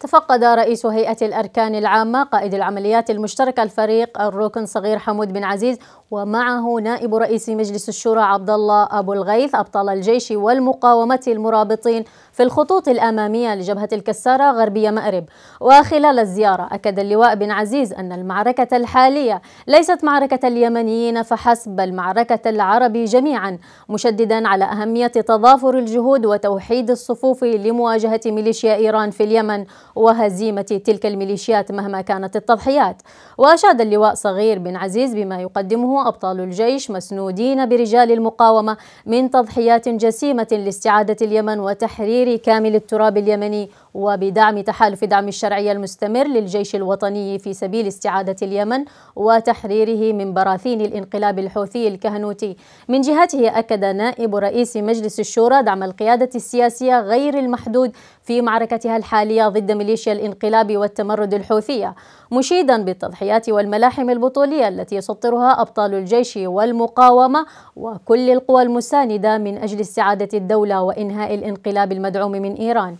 تفقد رئيس هيئة الأركان العامة قائد العمليات المشتركة الفريق الركن صغير حمود بن عزيز ومعه نائب رئيس مجلس الشورى عبد الله أبو الغيث أبطال الجيش والمقاومة المرابطين في الخطوط الأمامية لجبهة الكسارة غربية مأرب وخلال الزيارة أكد اللواء بن عزيز أن المعركة الحالية ليست معركة اليمنيين فحسب بل معركة العرب جميعا مشددا على أهمية تضافر الجهود وتوحيد الصفوف لمواجهة ميليشيا إيران في اليمن وهزيمة تلك الميليشيات مهما كانت التضحيات وأشاد اللواء صغير بن عزيز بما يقدمه أبطال الجيش مسنودين برجال المقاومة من تضحيات جسيمة لاستعادة اليمن وتحرير كامل التراب اليمني وبدعم تحالف دعم الشرعية المستمر للجيش الوطني في سبيل استعادة اليمن وتحريره من براثين الانقلاب الحوثي الكهنوتي من جهته أكد نائب رئيس مجلس الشورى دعم القيادة السياسية غير المحدود في معركتها الحالية ضد ميليشيا الانقلاب والتمرد الحوثية مشيدا بالتضحيات والملاحم البطولية التي يسطرها أبطال الجيش والمقاومة وكل القوى المساندة من أجل استعادة الدولة وإنهاء الانقلاب المدعوم من إيران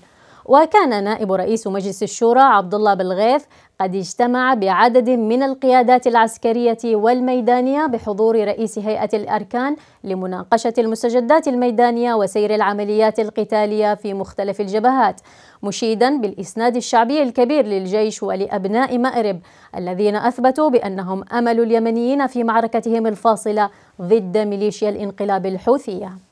وكان نائب رئيس مجلس الشورى عبد الله بلغيث قد اجتمع بعدد من القيادات العسكرية والميدانية بحضور رئيس هيئة الأركان لمناقشة المستجدات الميدانية وسير العمليات القتالية في مختلف الجبهات مشيدا بالإسناد الشعبي الكبير للجيش ولأبناء مأرب الذين أثبتوا بأنهم أمل اليمنيين في معركتهم الفاصلة ضد ميليشيا الانقلاب الحوثية